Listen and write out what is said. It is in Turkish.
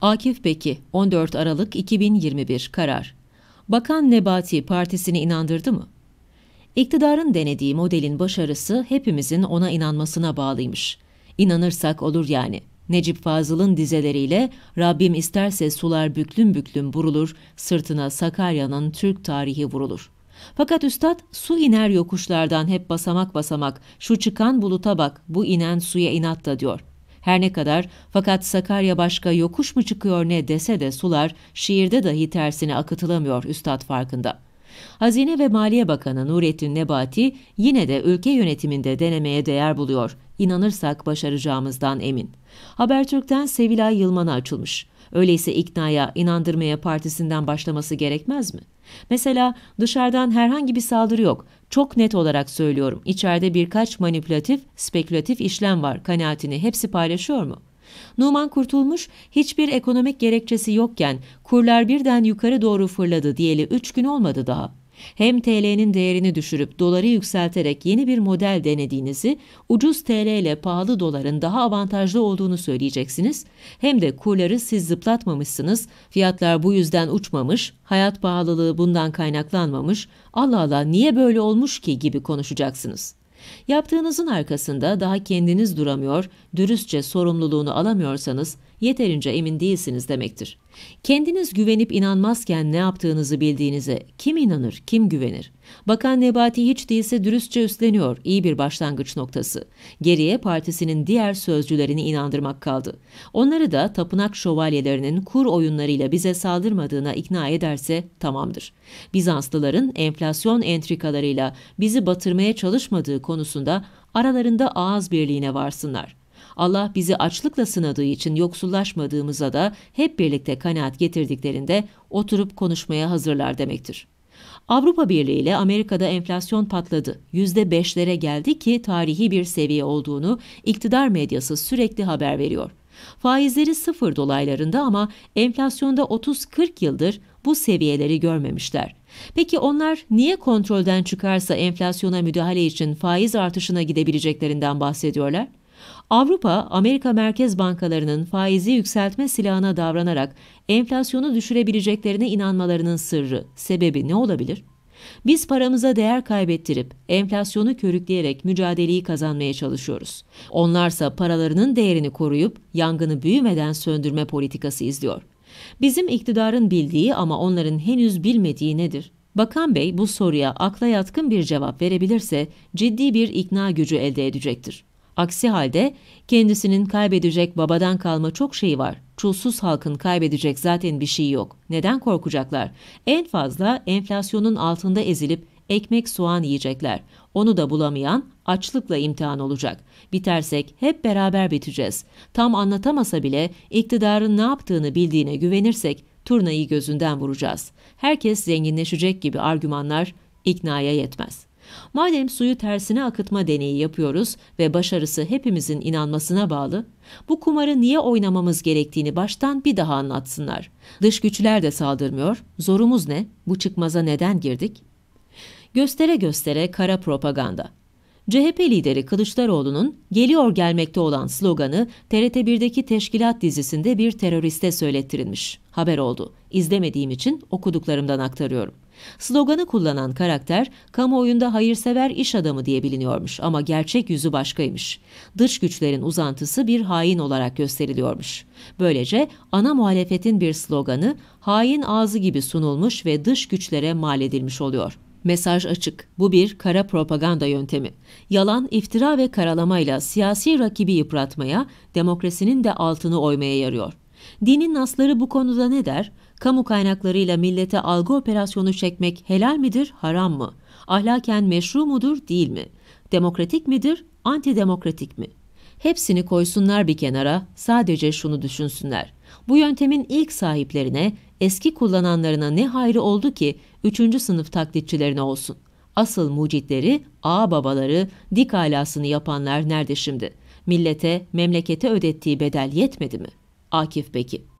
Akif peki, 14 Aralık 2021 karar. Bakan Nebati partisini inandırdı mı? İktidarın denediği modelin başarısı hepimizin ona inanmasına bağlıymış. İnanırsak olur yani. Necip Fazıl'ın dizeleriyle Rabbim isterse sular büklüm büklüm burulur, sırtına Sakarya'nın Türk tarihi vurulur. Fakat üstad su iner yokuşlardan hep basamak basamak, şu çıkan buluta bak, bu inen suya inat da diyor. Her ne kadar fakat Sakarya başka yokuş mu çıkıyor ne dese de sular şiirde dahi tersine akıtılamıyor üstad farkında. Hazine ve Maliye Bakanı Nurettin Nebati yine de ülke yönetiminde denemeye değer buluyor inanırsak başaracağımızdan emin. Habertürk'ten Sevilay Yılman'a açılmış. Öyleyse iknaya, inandırmaya partisinden başlaması gerekmez mi? Mesela dışarıdan herhangi bir saldırı yok. Çok net olarak söylüyorum. İçeride birkaç manipülatif, spekülatif işlem var kanaatini hepsi paylaşıyor mu? Numan Kurtulmuş hiçbir ekonomik gerekçesi yokken kurlar birden yukarı doğru fırladı diyeli 3 gün olmadı daha. Hem TL'nin değerini düşürüp doları yükselterek yeni bir model denediğinizi, ucuz TL ile pahalı doların daha avantajlı olduğunu söyleyeceksiniz. Hem de kurları siz zıplatmamışsınız, fiyatlar bu yüzden uçmamış, hayat pahalılığı bundan kaynaklanmamış, Allah Allah niye böyle olmuş ki gibi konuşacaksınız. Yaptığınızın arkasında daha kendiniz duramıyor, dürüstçe sorumluluğunu alamıyorsanız yeterince emin değilsiniz demektir. Kendiniz güvenip inanmazken ne yaptığınızı bildiğinize kim inanır, kim güvenir? Bakan Nebati hiç değilse dürüstçe üstleniyor, iyi bir başlangıç noktası. Geriye partisinin diğer sözcülerini inandırmak kaldı. Onları da tapınak şövalyelerinin kur oyunlarıyla bize saldırmadığına ikna ederse tamamdır. Bizanslıların enflasyon entrikalarıyla bizi batırmaya çalışmadığı konusunda aralarında ağız birliğine varsınlar. Allah bizi açlıkla sınadığı için yoksullaşmadığımıza da hep birlikte kanaat getirdiklerinde oturup konuşmaya hazırlar demektir. Avrupa Birliği ile Amerika'da enflasyon patladı. %5'lere geldi ki tarihi bir seviye olduğunu iktidar medyası sürekli haber veriyor. Faizleri sıfır dolaylarında ama enflasyonda 30-40 yıldır bu seviyeleri görmemişler. Peki onlar niye kontrolden çıkarsa enflasyona müdahale için faiz artışına gidebileceklerinden bahsediyorlar? Avrupa, Amerika merkez bankalarının faizi yükseltme silahına davranarak enflasyonu düşürebileceklerine inanmalarının sırrı, sebebi ne olabilir? Biz paramıza değer kaybettirip enflasyonu körükleyerek mücadeleyi kazanmaya çalışıyoruz. Onlarsa paralarının değerini koruyup yangını büyümeden söndürme politikası izliyor. Bizim iktidarın bildiği ama onların henüz bilmediği nedir? Bakan Bey bu soruya akla yatkın bir cevap verebilirse ciddi bir ikna gücü elde edecektir. Aksi halde kendisinin kaybedecek babadan kalma çok şeyi var. Çulsuz halkın kaybedecek zaten bir şey yok. Neden korkacaklar? En fazla enflasyonun altında ezilip ekmek soğan yiyecekler. Onu da bulamayan açlıkla imtihan olacak. Bitersek hep beraber biteceğiz. Tam anlatamasa bile iktidarın ne yaptığını bildiğine güvenirsek turnayı gözünden vuracağız. Herkes zenginleşecek gibi argümanlar iknaya yetmez. Madem suyu tersine akıtma deneyi yapıyoruz ve başarısı hepimizin inanmasına bağlı, bu kumarı niye oynamamız gerektiğini baştan bir daha anlatsınlar. Dış güçler de saldırmıyor, zorumuz ne, bu çıkmaza neden girdik? Göstere göstere kara propaganda. CHP lideri Kılıçdaroğlu'nun geliyor gelmekte olan sloganı TRT1'deki teşkilat dizisinde bir teröriste söylettirilmiş. Haber oldu. İzlemediğim için okuduklarımdan aktarıyorum. Sloganı kullanan karakter kamuoyunda hayırsever iş adamı diye biliniyormuş ama gerçek yüzü başkaymış. Dış güçlerin uzantısı bir hain olarak gösteriliyormuş. Böylece ana muhalefetin bir sloganı hain ağzı gibi sunulmuş ve dış güçlere mal edilmiş oluyor. Mesaj açık. Bu bir kara propaganda yöntemi. Yalan, iftira ve karalamayla siyasi rakibi yıpratmaya, demokrasinin de altını oymaya yarıyor. Dinin nasları bu konuda ne der? kamu kaynaklarıyla millete algı operasyonu çekmek helal midir, haram mı? Ahlaken meşru mudur, değil mi? Demokratik midir, antidemokratik mi? Hepsini koysunlar bir kenara, sadece şunu düşünsünler. Bu yöntemin ilk sahiplerine, eski kullananlarına ne hayrı oldu ki 3. sınıf taklitçilerine olsun? Asıl mucitleri, ağa babaları, dik alasını yapanlar nerede şimdi? Millete, memlekete ödettiği bedel yetmedi mi? Akif Beki